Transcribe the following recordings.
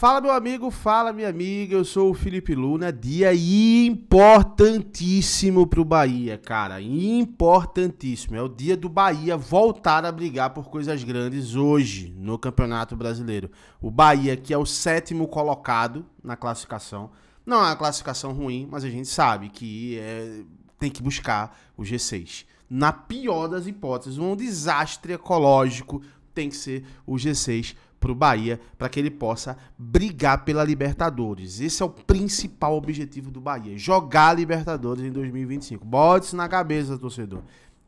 Fala, meu amigo, fala, minha amiga. Eu sou o Felipe Luna. Dia importantíssimo pro Bahia, cara. Importantíssimo. É o dia do Bahia voltar a brigar por coisas grandes hoje no Campeonato Brasileiro. O Bahia, que é o sétimo colocado na classificação. Não é uma classificação ruim, mas a gente sabe que é... tem que buscar o G6. Na pior das hipóteses, um desastre ecológico tem que ser o G6 para o Bahia para que ele possa brigar pela Libertadores. Esse é o principal objetivo do Bahia: jogar Libertadores em 2025. Bote isso na cabeça, torcedor.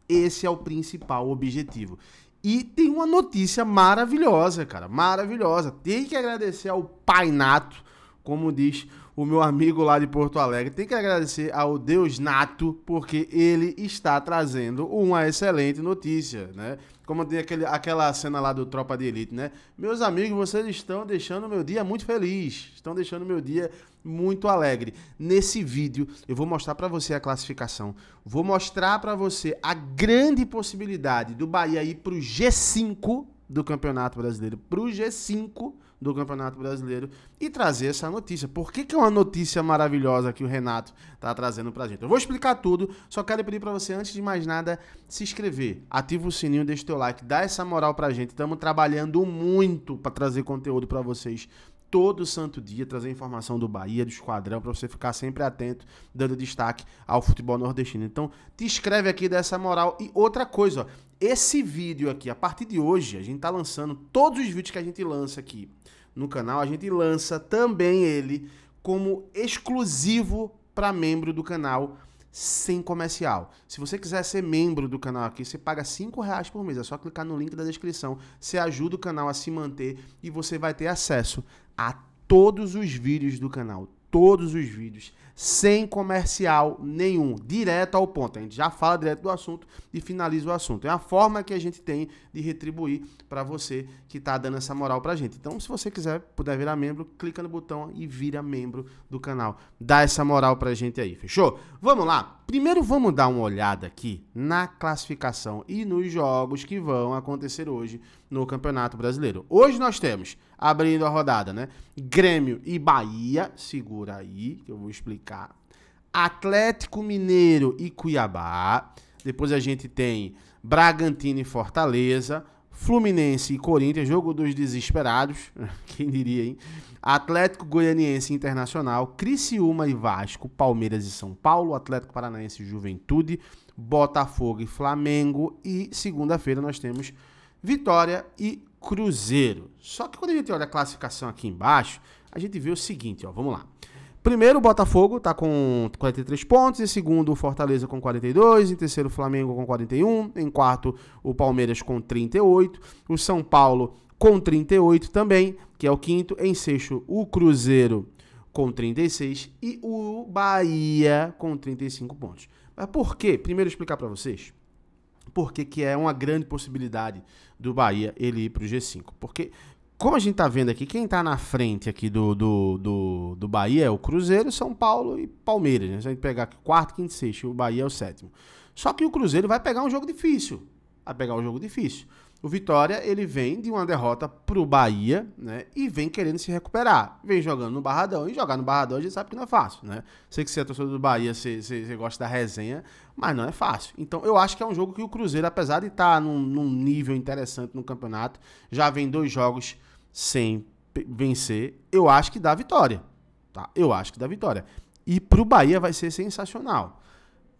Esse é o principal objetivo. E tem uma notícia maravilhosa, cara. Maravilhosa. Tem que agradecer ao pai Nato como diz o meu amigo lá de Porto Alegre. Tem que agradecer ao Deus Nato, porque ele está trazendo uma excelente notícia, né? Como tem aquele, aquela cena lá do Tropa de Elite, né? Meus amigos, vocês estão deixando meu dia muito feliz. Estão deixando meu dia muito alegre. Nesse vídeo, eu vou mostrar para você a classificação. Vou mostrar para você a grande possibilidade do Bahia ir pro G5 do Campeonato Brasileiro, pro G5 do Campeonato Brasileiro e trazer essa notícia. Por que, que é uma notícia maravilhosa que o Renato está trazendo para gente? Eu vou explicar tudo, só quero pedir para você, antes de mais nada, se inscrever, ativa o sininho, deixa o teu like, dá essa moral para gente. Estamos trabalhando muito para trazer conteúdo para vocês todo santo dia, trazer informação do Bahia, do Esquadrão, para você ficar sempre atento, dando destaque ao futebol nordestino. Então, te inscreve aqui dessa moral. E outra coisa, ó, esse vídeo aqui, a partir de hoje, a gente tá lançando todos os vídeos que a gente lança aqui no canal, a gente lança também ele como exclusivo para membro do canal sem comercial. Se você quiser ser membro do canal aqui, você paga R$ reais por mês. É só clicar no link da descrição. Você ajuda o canal a se manter e você vai ter acesso a todos os vídeos do canal. Todos os vídeos sem comercial nenhum, direto ao ponto. A gente já fala direto do assunto e finaliza o assunto. É a forma que a gente tem de retribuir para você que está dando essa moral para a gente. Então, se você quiser, puder virar membro, clica no botão e vira membro do canal. Dá essa moral para a gente aí, fechou? Vamos lá! Primeiro vamos dar uma olhada aqui na classificação e nos jogos que vão acontecer hoje no Campeonato Brasileiro. Hoje nós temos, abrindo a rodada, né? Grêmio e Bahia, segura aí que eu vou explicar Atlético Mineiro e Cuiabá. Depois a gente tem Bragantino e Fortaleza. Fluminense e Corinthians, jogo dos desesperados, quem diria, hein? Atlético Goianiense Internacional, Criciúma e Vasco, Palmeiras e São Paulo, Atlético Paranaense e Juventude, Botafogo e Flamengo e segunda-feira nós temos Vitória e Cruzeiro. Só que quando a gente olha a classificação aqui embaixo, a gente vê o seguinte, ó, vamos lá. Primeiro, o Botafogo tá com 43 pontos. Em segundo, o Fortaleza com 42. Em terceiro, o Flamengo com 41. Em quarto, o Palmeiras com 38. O São Paulo com 38 também, que é o quinto. Em sexto, o Cruzeiro com 36. E o Bahia com 35 pontos. Mas por quê? Primeiro, explicar para vocês por que é uma grande possibilidade do Bahia ele ir para o G5. Porque como a gente tá vendo aqui, quem tá na frente aqui do, do, do, do Bahia é o Cruzeiro, São Paulo e Palmeiras. Né? Se a gente pegar aqui, quarto, quinto, sexto, o Bahia é o sétimo. Só que o Cruzeiro vai pegar um jogo difícil. Vai pegar um jogo difícil. O Vitória, ele vem de uma derrota pro Bahia, né? E vem querendo se recuperar. Vem jogando no Barradão. E jogar no Barradão a gente sabe que não é fácil, né? Sei que você é torcedor do Bahia, você, você, você gosta da resenha, mas não é fácil. Então eu acho que é um jogo que o Cruzeiro, apesar de estar tá num, num nível interessante no campeonato, já vem dois jogos sem vencer, eu acho que dá vitória. Tá? Eu acho que dá vitória. E pro Bahia vai ser sensacional.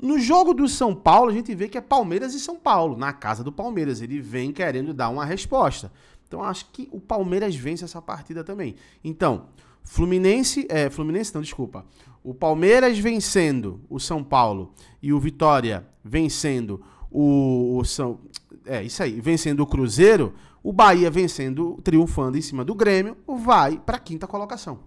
No jogo do São Paulo, a gente vê que é Palmeiras e São Paulo, na casa do Palmeiras. Ele vem querendo dar uma resposta. Então acho que o Palmeiras vence essa partida também. Então, Fluminense, é, Fluminense não, desculpa. O Palmeiras vencendo o São Paulo e o Vitória vencendo o, o São é, isso aí. Vencendo o Cruzeiro, o Bahia vencendo, triunfando em cima do Grêmio, vai para a quinta colocação.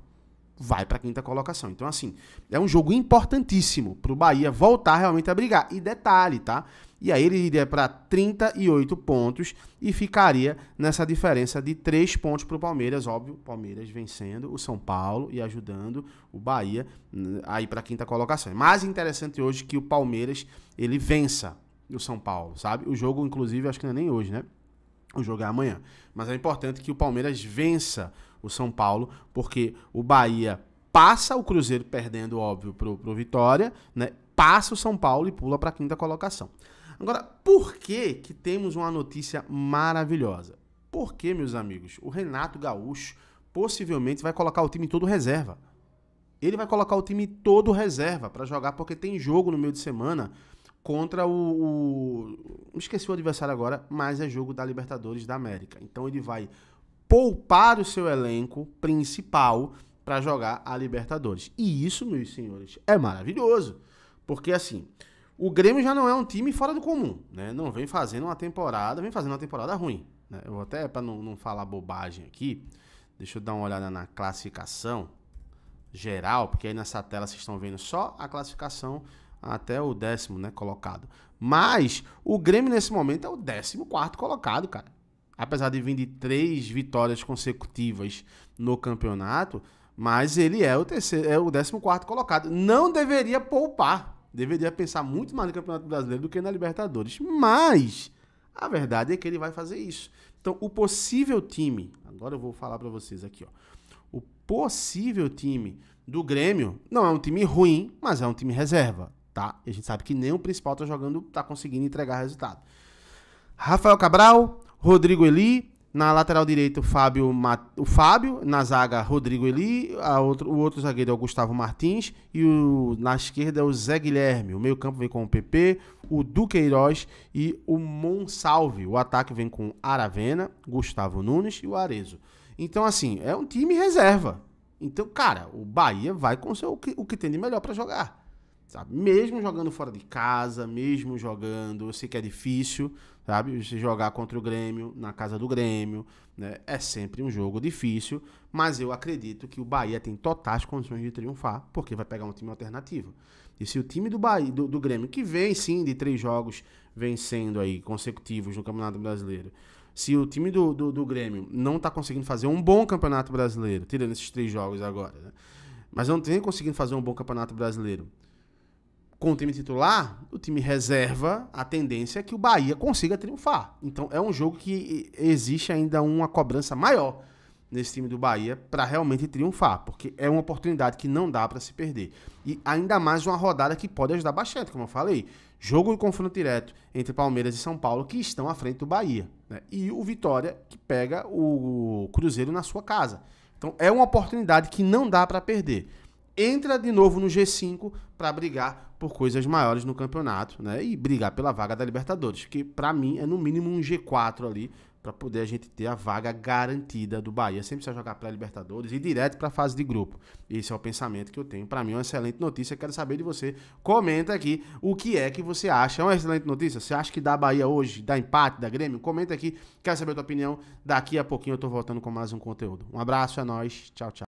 Vai para a quinta colocação. Então, assim, é um jogo importantíssimo para o Bahia voltar realmente a brigar. E detalhe, tá? E aí ele iria para 38 pontos e ficaria nessa diferença de 3 pontos para o Palmeiras, óbvio. Palmeiras vencendo o São Paulo e ajudando o Bahia aí hum, para a quinta colocação. É mais interessante hoje que o Palmeiras ele vença o São Paulo, sabe? O jogo, inclusive, acho que não é nem hoje, né? O jogo é amanhã. Mas é importante que o Palmeiras vença o São Paulo, porque o Bahia passa o Cruzeiro perdendo, óbvio, pro, pro Vitória, né? Passa o São Paulo e pula para a quinta colocação. Agora, por que que temos uma notícia maravilhosa? Porque, meus amigos, o Renato Gaúcho possivelmente vai colocar o time todo reserva. Ele vai colocar o time todo reserva para jogar porque tem jogo no meio de semana contra o, o. Esqueci o adversário agora, mas é jogo da Libertadores da América. Então ele vai poupar o seu elenco principal para jogar a Libertadores. E isso, meus senhores, é maravilhoso. Porque assim, o Grêmio já não é um time fora do comum, né? Não vem fazendo uma temporada, vem fazendo uma temporada ruim. Né? Eu vou até, para não, não falar bobagem aqui, deixa eu dar uma olhada na classificação geral, porque aí nessa tela vocês estão vendo só a classificação até o décimo, né, colocado. Mas o Grêmio nesse momento é o décimo quarto colocado, cara. Apesar de vir de três vitórias consecutivas no campeonato, mas ele é o terceiro, é o décimo quarto colocado. Não deveria poupar, deveria pensar muito mais no Campeonato Brasileiro do que na Libertadores. Mas a verdade é que ele vai fazer isso. Então, o possível time, agora eu vou falar para vocês aqui, ó. O possível time do Grêmio não é um time ruim, mas é um time reserva tá? E a gente sabe que nem o principal tá jogando, tá conseguindo entregar resultado. Rafael Cabral, Rodrigo Eli, na lateral direita o Fábio, o Fábio, na zaga Rodrigo Eli, outro, o outro zagueiro é o Gustavo Martins e o, na esquerda é o Zé Guilherme. O meio-campo vem com o PP, o Duqueiroz e o Monsalve. O ataque vem com Aravena, Gustavo Nunes e o Arezo. Então assim, é um time reserva. Então, cara, o Bahia vai com o, seu, o que tem de melhor para jogar sabe? Mesmo jogando fora de casa, mesmo jogando, eu sei que é difícil, sabe? Você jogar contra o Grêmio, na casa do Grêmio, né? É sempre um jogo difícil, mas eu acredito que o Bahia tem totais condições de triunfar, porque vai pegar um time alternativo. E se o time do Bahia, do, do Grêmio, que vem sim de três jogos vencendo aí consecutivos no Campeonato Brasileiro, se o time do, do, do Grêmio não está conseguindo fazer um bom Campeonato Brasileiro, tirando esses três jogos agora, né? mas não tem conseguindo fazer um bom Campeonato Brasileiro, com o time titular, o time reserva, a tendência é que o Bahia consiga triunfar. Então é um jogo que eh, existe ainda uma cobrança maior nesse time do Bahia para realmente triunfar, porque é uma oportunidade que não dá para se perder. E ainda mais uma rodada que pode ajudar bastante, como eu falei. Jogo de confronto direto entre Palmeiras e São Paulo, que estão à frente do Bahia. Né? E o Vitória, que pega o Cruzeiro na sua casa. Então é uma oportunidade que não dá para perder entra de novo no G5 para brigar por coisas maiores no campeonato, né? E brigar pela vaga da Libertadores, que para mim é no mínimo um G4 ali para poder a gente ter a vaga garantida do Bahia, sempre precisa jogar para Libertadores e direto para a fase de grupo. Esse é o pensamento que eu tenho. Para mim é uma excelente notícia. Quero saber de você. Comenta aqui o que é que você acha. É uma excelente notícia? Você acha que dá Bahia hoje, dá empate, dá Grêmio? Comenta aqui. Quero saber a tua opinião. Daqui a pouquinho eu tô voltando com mais um conteúdo. Um abraço, é nós. Tchau, tchau.